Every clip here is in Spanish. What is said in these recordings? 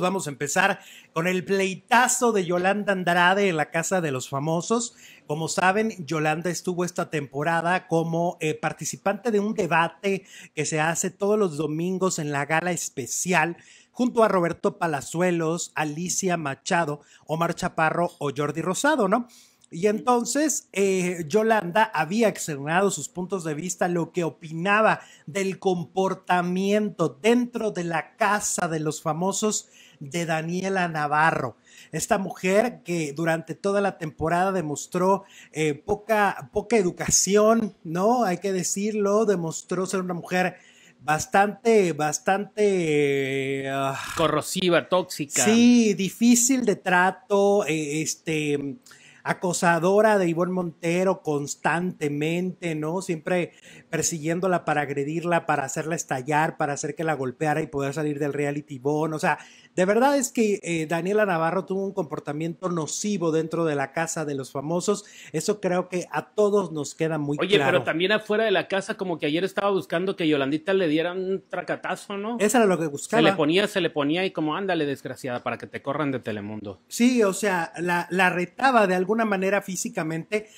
vamos a empezar con el pleitazo de Yolanda Andrade en la Casa de los Famosos. Como saben, Yolanda estuvo esta temporada como eh, participante de un debate que se hace todos los domingos en la gala especial junto a Roberto Palazuelos, Alicia Machado, Omar Chaparro o Jordi Rosado, ¿no? Y entonces eh, Yolanda había externado sus puntos de vista, lo que opinaba del comportamiento dentro de la casa de los famosos de Daniela Navarro. Esta mujer que durante toda la temporada demostró eh, poca, poca educación, ¿no? Hay que decirlo, demostró ser una mujer bastante, bastante... Ah, corrosiva, tóxica. Sí, difícil de trato, eh, este acosadora de Ivonne Montero constantemente, ¿no? Siempre persiguiéndola para agredirla, para hacerla estallar, para hacer que la golpeara y poder salir del reality Ivonne. O sea, de verdad es que eh, Daniela Navarro tuvo un comportamiento nocivo dentro de la casa de los famosos. Eso creo que a todos nos queda muy claro. Oye, pero también afuera de la casa, como que ayer estaba buscando que Yolandita le diera un tracatazo, ¿no? Eso era lo que buscaba. Se le ponía, se le ponía y como ándale, desgraciada, para que te corran de Telemundo. Sí, o sea, la, la retaba de algún una manera físicamente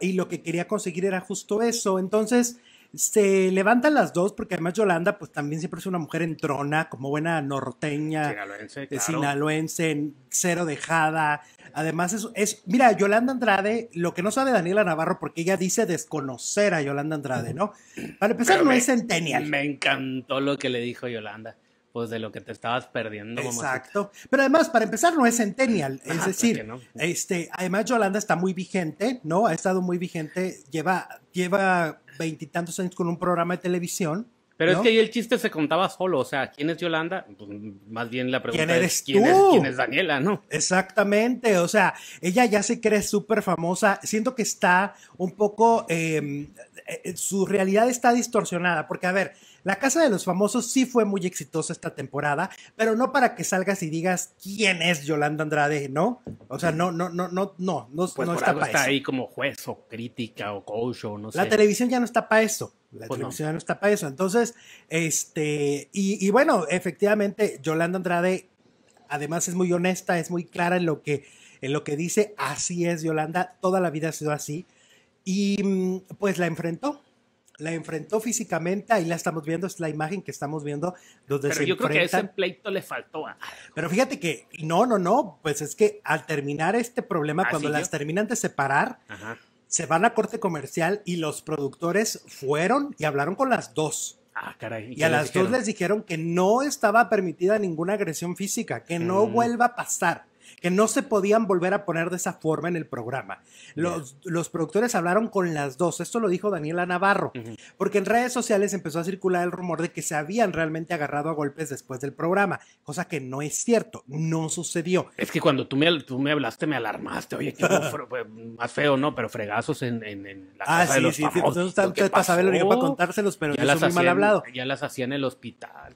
y lo que quería conseguir era justo eso. Entonces se levantan las dos porque además Yolanda pues también siempre es una mujer entrona, como buena norteña, sinaloense, sinaloense cero dejada. Además es, es, mira, Yolanda Andrade, lo que no sabe Daniela Navarro porque ella dice desconocer a Yolanda Andrade, ¿no? Para empezar no es centennial. Me encantó lo que le dijo Yolanda pues de lo que te estabas perdiendo. Exacto. Pero además, para empezar, no es centennial. Es pues decir, este, además Yolanda está muy vigente, ¿no? Ha estado muy vigente, lleva, lleva veintitantos años con un programa de televisión. Pero es que ahí el chiste se contaba solo, o sea, ¿quién es Yolanda? Pues, más bien la pregunta es, ¿quién, Es, ¿quién es Daniela, no? Exactamente, o sea, ella ya se cree súper famosa, siento que está un poco, em, eh, eh, su realidad está distorsionada, porque a ver, la Casa de los Famosos sí fue muy exitosa esta temporada, pero no para que salgas y digas quién es Yolanda Andrade, ¿no? O sea, no, no, no, no, no, no, pues no está eso. está ahí como juez o crítica o coach o no sé. La televisión ya no está para eso. La pues televisión no. está para eso. Entonces, este, y, bueno, efectivamente, Yolanda Andrade, además es muy honesta, es muy clara en lo que, en lo que dice, así es Yolanda, toda la vida ha sido así. Y mm, pues la enfrentó, la enfrentó físicamente, ahí la estamos viendo, es la imagen que estamos viendo donde Pero yo creo que ese pleito le faltó a... Pero fíjate que, no, no, no, pues es que al terminar este problema, ¿Ah, cuando las terminan de separar, Ajá se van a corte comercial y los productores fueron y hablaron con las dos. Ah, caray. Y, a las dos les dijeron que no estaba permitida ninguna agresión física, que no mm. vuelva a pasar que no se podían volver a poner de esa forma en el programa. Los, los productores hablaron con las dos, esto lo dijo Daniela Navarro, porque en redes sociales empezó a circular el rumor de que se habían realmente agarrado a golpes después del programa, cosa que no es cierto, no sucedió. Es que cuando tú me, tú me hablaste me alarmaste, oye, qué más feo, ¿no? Pero fregazos en, en, en la ah, casa ah, sí, de los sí, pues Sí, para para contárselos, pero ya muy mal hablado. Ya las hacía en el hospital.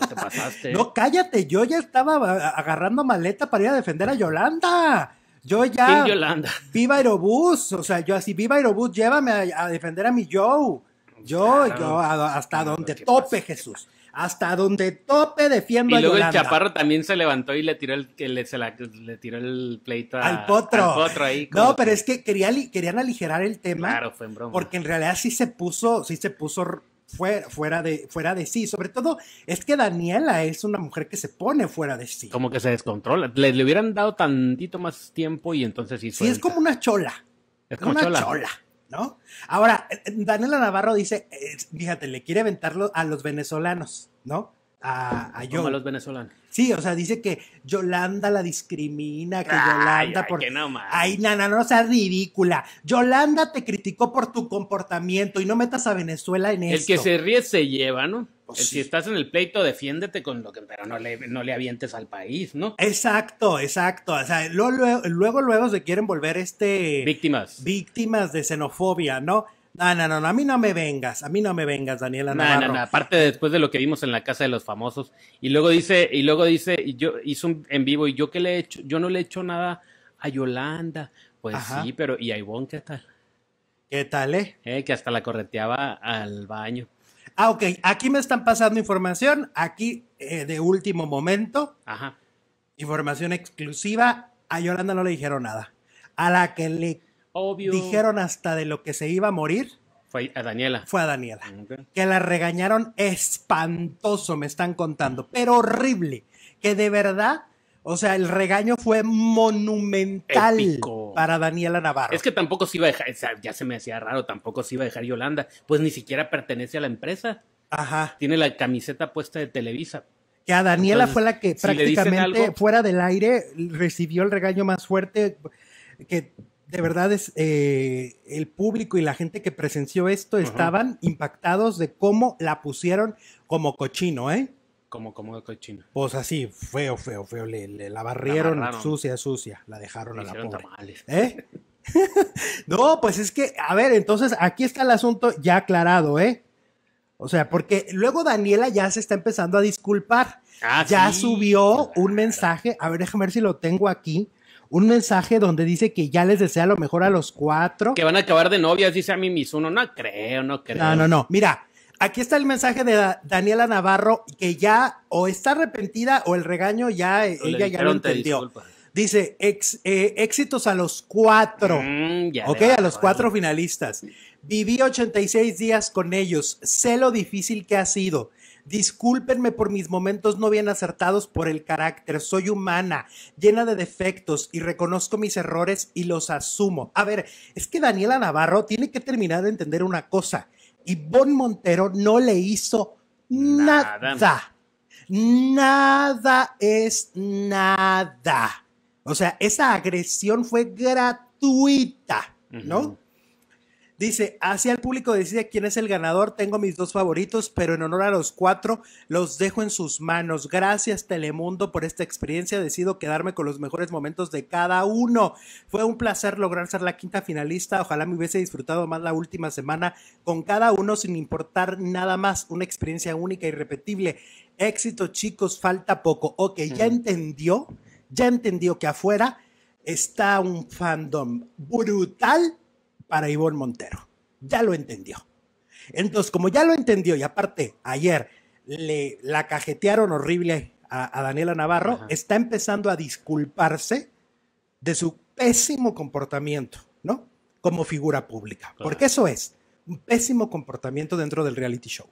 no, te pasaste. no, cállate, yo ya estaba ah, agarrando maleta para a defender a Yolanda. Yo ya. Yolanda. Viva Aerobús. O sea, yo así, viva Aerobús, llévame a, defender a mi Joe. Yo, yo, hasta donde tope, Jesús. Hasta donde tope defiendo a Yolanda. Y luego el chaparro también se levantó y le tiró el, que le, se le tiró el pleito al potro. ahí, no, pero es que quería, querían aligerar el tema. Claro, fue en broma. Porque en realidad sí se puso, sí se puso fuera, fuera, de, fuera de sí. Sobre todo es que Daniela es una mujer que se pone fuera de sí. Como que se descontrola. Le, hubieran dado tantito más tiempo y entonces sí. Sí, es como una chola. Es como una chola. ¿no? Ahora, eh, Daniela Navarro dice, eh, fíjate, le quiere aventarlo a los venezolanos, ¿no? a, a los venezolanos. Sí, o sea, dice que Yolanda la discrimina, que Yolanda porque por. Que no, ay, no, no sea ridícula. Yolanda te criticó por tu comportamiento y no metas a Venezuela en eso. El que se ríe se lleva, ¿no? Pues si estás en el pleito, defiéndete con lo que, pero no le, no le avientes al país, ¿no? Exacto, exacto. O sea, luego, luego, luego se quieren volver este. Víctimas. Víctimas de xenofobia, ¿no? no, no, no, a mí no me vengas, a mí no me vengas, Daniela. No, no, no, aparte después de lo que vimos en la casa de los famosos y luego dice y luego dice y yo hizo un en vivo y yo qué le he hecho, yo no le he hecho nada a Yolanda. Pues sí, pero ¿y a Ivonne qué tal? ¿Qué tal, eh? eh? Que hasta la correteaba al baño. Ah, ok, aquí me están pasando información, aquí eh, de último momento. Ajá. Información exclusiva, a Yolanda no le dijeron nada. A la que le Dijeron hasta de lo que se iba a morir. Fue a Daniela. Fue a Daniela. Que la regañaron espantoso, me están contando, pero horrible. Que de verdad, o sea, el regaño fue monumental para Daniela Navarro. Es que tampoco se iba a dejar, ya se me hacía raro, tampoco se iba a dejar Yolanda, pues ni siquiera pertenece a la empresa. Ajá. Tiene la camiseta puesta de Televisa. Que a Daniela fue la que prácticamente fuera del aire recibió el regaño más fuerte que de verdad es eh, el público y la gente que presenció esto estaban impactados de cómo la pusieron como cochino, ¿eh? Como, como cochino. Pues así, feo, feo, feo. Le, la barrieron sucia, sucia. La dejaron a la pobre. ¿Eh? no, pues es que, a ver, entonces aquí está el asunto ya aclarado, ¿eh? O sea, porque luego Daniela ya se está empezando a disculpar. Ah, ya subió un mensaje. A ver, déjame ver si lo tengo aquí un mensaje donde dice que ya les desea lo mejor a los cuatro. Que van a acabar de novias, dice a mí uno No creo, no creo. No, no, no. Mira, aquí está el mensaje de Daniela Navarro que ya o está arrepentida o el regaño ya ella ya lo entendió. Dice eh, éxitos a los cuatro, mm, ok, a los cuatro finalistas. Viví 86 días con ellos, sé lo difícil que ha sido. Discúlpenme por mis momentos no bien acertados por el carácter. Soy humana, llena de defectos y reconozco mis errores y los asumo. A ver, es que Daniela Navarro tiene que terminar de entender una cosa. Y Bon Montero no le hizo nada. Nada, es nada. O sea, esa agresión fue gratuita, ¿no? Dice, hacia el público decide quién es el ganador. Tengo mis dos favoritos, pero en honor a los cuatro, los dejo en sus manos. Gracias Telemundo por esta experiencia. Decido quedarme con los mejores momentos de cada uno. Fue un placer lograr ser la quinta finalista. Ojalá me hubiese disfrutado más la última semana con cada uno sin importar nada más. Una experiencia única y repetible. Éxito chicos, falta poco. Ok, ya entendió, ya entendió que afuera está un fandom brutal para Ivonne Montero. Ya lo entendió. Entonces, como ya lo entendió, y aparte ayer le, la cajetearon horrible a, Daniela Navarro, está empezando a disculparse de su pésimo comportamiento, ¿no? Como figura pública. Porque eso es un pésimo comportamiento dentro del reality show.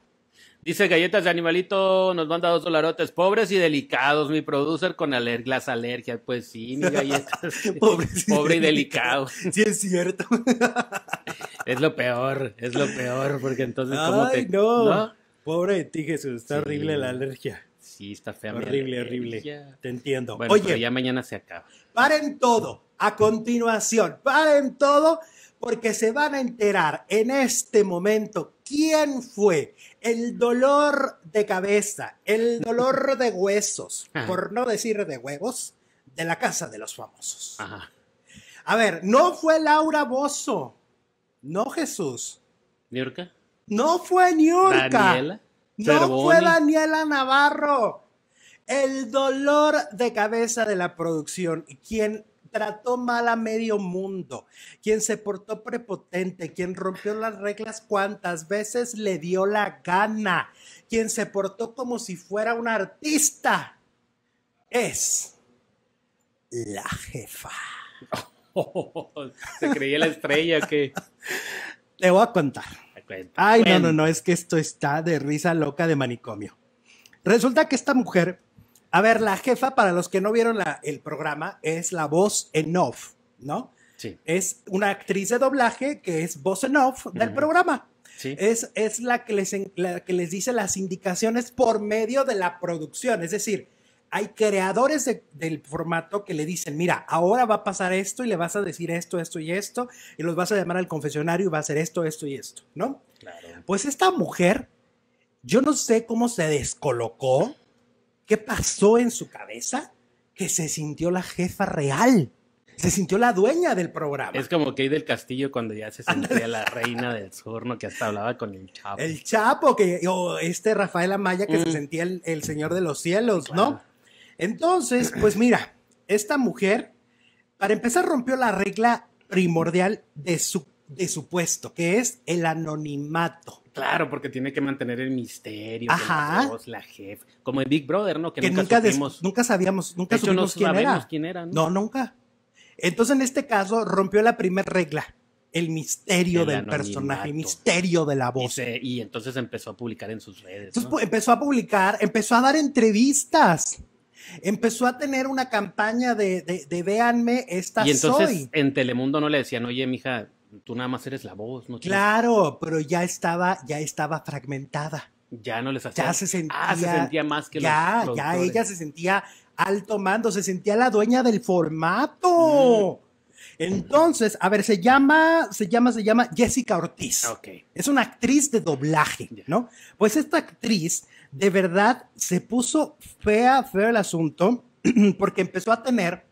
Dice galletas de animalito, nos manda dos dolarotes, pobres y delicados, mi producer con las alergias. Pues sí, mi galletas. pobre y delicado. Sí, es cierto. es lo peor, es lo peor, porque entonces como te. No. no. Pobre de ti, Jesús, está horrible la alergia. Sí, está fea. Horrible, horrible. Te entiendo. Bueno, Oye, ya mañana se acaba. Paren todo. A continuación, paren todo porque se van a enterar en este momento quién fue el dolor de cabeza, el dolor de huesos, por no decir de huevos, de la casa de los famosos. A ver, no fue Laura Bozo, no Jesús. ¿Niurka? No fue Niurka. Daniela. No fue Daniela Navarro. El dolor de cabeza de la producción. ¿Quién trató mal a medio mundo, quien se portó prepotente, quien rompió las reglas cuantas veces le dio la gana, quien se portó como si fuera un artista, es la jefa. se creía la estrella que... Le voy a contar. Ay, no, no, no, es que esto está de risa loca de manicomio. Resulta que esta mujer a ver, la jefa, para los que no vieron la, el programa, es la voz en off, ¿no? Sí. Es una actriz de doblaje que es voz en off del programa. Sí. Es, es la, que les, que les dice las indicaciones por medio de la producción. Es decir, hay creadores del formato que le dicen, mira, ahora va a pasar esto y le vas a decir esto, esto y esto, y los vas a llamar al confesionario y va a hacer esto, esto y esto, ¿no? Claro. Pues esta mujer, yo no sé cómo se descolocó, ¿Qué pasó en su cabeza? Que se sintió la jefa real. Se sintió la dueña del programa. Es como Kate del Castillo cuando ya se sentía la reina del sur, Que hasta hablaba con el Chapo. El Chapo, que, o este Rafael Amaya que se mm. sentía el, señor de los cielos, ¿no? Entonces, pues mira, esta mujer, para empezar, rompió la regla primordial de su de supuesto, que es el anonimato. Claro, porque tiene que mantener el misterio, La, voz, la jefa. como el Big Brother, ¿no? Que, nunca, nunca, sabíamos, nunca quién, era. ¿no? nunca. Entonces, en este caso, rompió la primera regla el misterio del personaje, el misterio de la voz. Y, entonces empezó a publicar en sus redes. empezó a publicar, empezó a dar entrevistas. Empezó a tener una campaña de, de, véanme, esta soy. Y entonces en Telemundo no le decían, oye, mija, tú nada más eres la voz, ¿no? Claro, pero ya estaba, ya estaba fragmentada. Ya no les hacía. Ya se sentía. Ah, se sentía más que los Ya, ya ella se sentía alto mando, se sentía la dueña del formato. Mm. Entonces, a ver, se llama, se llama, se llama Jessica Ortiz. Okay. Es una actriz de doblaje, ¿no? Pues esta actriz, de verdad, se puso fea, feo el asunto, porque empezó a tener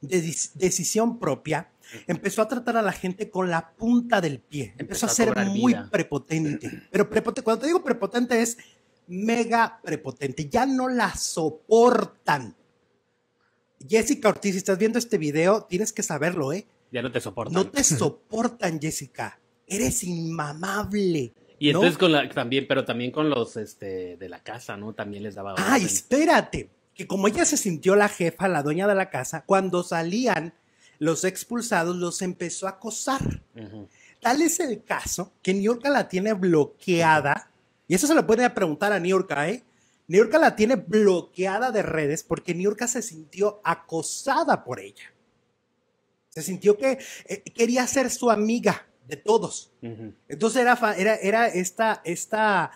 de decisión propia empezó a tratar a la gente con la punta del pie, empezó, a ser muy prepotente. Pero prepotente, cuando te digo prepotente es mega prepotente, ya no la soportan. Jessica Ortiz, si estás viendo este video, tienes que saberlo, ¿eh? Ya no te soportan. No te soportan, Jessica. Eres inmamable. Y entonces con la, también, pero también con los este, de la casa, ¿no? También les daba. Ah, espérate, que como ella se sintió la jefa, la dueña de la casa, cuando salían los expulsados los empezó a acosar. Tal es el caso que New York la tiene bloqueada, y eso se lo pueden preguntar a New York, ¿eh? New York la tiene bloqueada de redes porque New York se sintió acosada por ella. Se sintió que eh, quería ser su amiga de todos. Entonces era, era, esta, esta,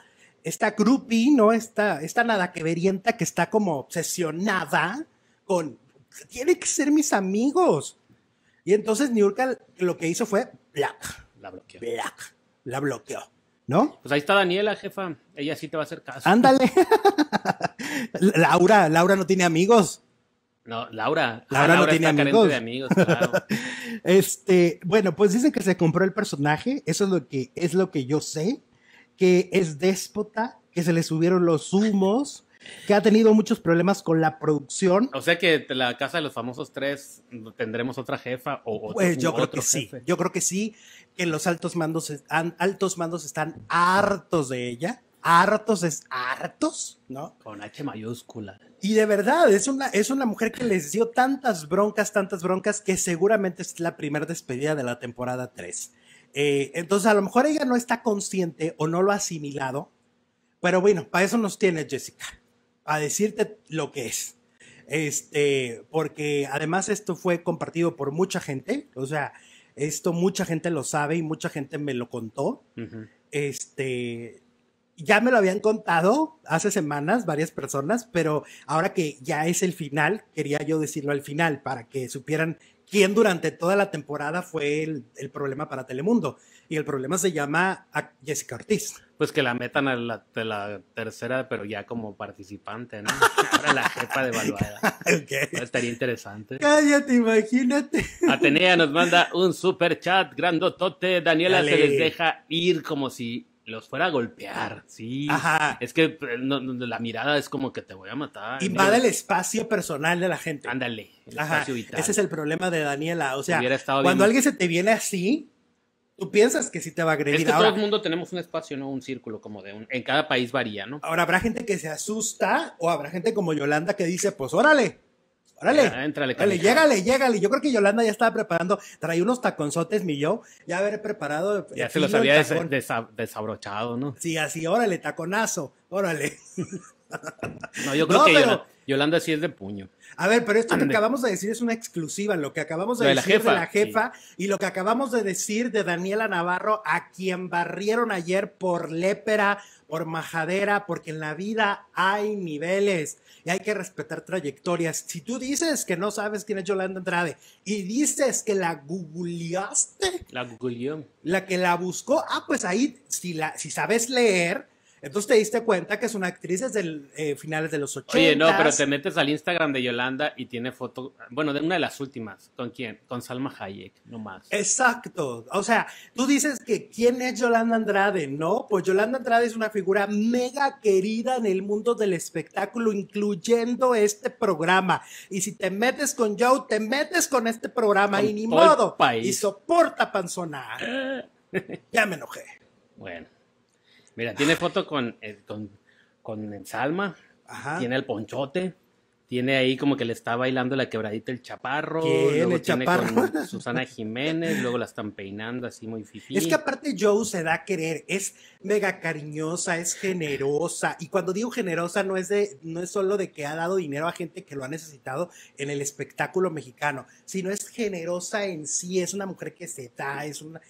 esta groupie, ¿no? Esta, nada que verienta que está como obsesionada con, Tiene que ser mis amigos. Y entonces Niurka lo que hizo fue black. La bloqueó. La bloqueó. ¿No? Pues ahí está Daniela, jefa. Ella sí te va a hacer caso. Ándale. Laura, Laura no tiene amigos. No, Laura. Ah, Laura, no tiene amigos. De amigos claro. este, bueno, pues dicen que se compró el personaje. Eso es lo que es lo que yo sé. Que es déspota, que se le subieron los humos que ha tenido muchos problemas con la producción. O sea que la casa de los famosos tres tendremos otra jefa o pues yo creo que sí. Yo creo que sí, que los altos mandos, altos mandos están hartos de ella. Hartos es hartos, ¿no? Con H mayúscula. Y de verdad, es una, mujer que les dio tantas broncas, tantas broncas, que seguramente es la primera despedida de la temporada 3. Eh, entonces, a lo mejor ella no está consciente o no lo ha asimilado, pero bueno, para eso nos tiene Jessica a decirte lo que es. Este, porque además esto fue compartido por mucha gente, o sea, esto mucha gente lo sabe y mucha gente me lo contó. Este, ya me lo habían contado hace semanas varias personas, pero ahora que ya es el final, quería yo decirlo al final para que supieran quién durante toda la temporada fue el, el problema para Telemundo. Y el problema se llama Jessica Ortiz pues que la metan a la, tercera, pero ya como participante, ¿no? Para la jefa de okay. Pues, estaría interesante. Cállate, imagínate. Atenea nos manda un super chat, grandotote. Daniela se les deja ir como si los fuera a golpear, sí. Ajá. Es que eh, la mirada es como que te voy a matar. Invade el espacio personal de la gente. Ándale, Ese es el problema de Daniela. O sea, cuando alguien se te viene así, Tú piensas que sí te va a agredir. Es En todo el mundo tenemos un espacio, ¿no? Un círculo como de un... En cada país varía, ¿no? Ahora, habrá gente que se asusta o habrá gente como Yolanda que dice, pues órale, Órale, órale, llégale, llégale. Yo creo que Yolanda ya estaba preparando, Trae unos taconzotes, mi yo, ya haber preparado. Ya se los había desabrochado, ¿no? Sí, así, órale, taconazo, órale. No, yo creo que Yolanda, sí es de puño. A ver, pero esto que acabamos de decir es una exclusiva, lo que acabamos de, decir de la jefa, y lo que acabamos de decir de Daniela Navarro, a quien barrieron ayer por lépera, por majadera, porque en la vida hay niveles y hay que respetar trayectorias. Si tú dices que no sabes quién es Yolanda Andrade y dices que la googleaste, la googleó, la que la buscó, ah, pues ahí, si, la, si sabes leer, entonces te diste cuenta que es una actriz desde eh, finales de los 80. Oye, no, pero te metes al Instagram de Yolanda y tiene foto, bueno, de una de las últimas. ¿Con quién? Con Salma Hayek, nomás. Exacto. O sea, tú dices que quién es Yolanda Andrade, ¿no? Pues Yolanda Andrade es una figura mega querida en el mundo del espectáculo, incluyendo este programa. Y si te metes con Joe, te metes con este programa y ni modo. Y soporta panzona. ya me enojé. Bueno. Mira, tiene foto con, eh, con, con el Salma, tiene el ponchote, tiene ahí como que le está bailando la quebradita el chaparro, el tiene con Susana Jiménez, luego la están peinando así muy fifí. Es que aparte Joe se da a querer, es mega cariñosa, es generosa, y cuando digo generosa no es de, no es solo de que ha dado dinero a gente que lo ha necesitado en el espectáculo mexicano, sino es generosa en sí, es una mujer que se da, es una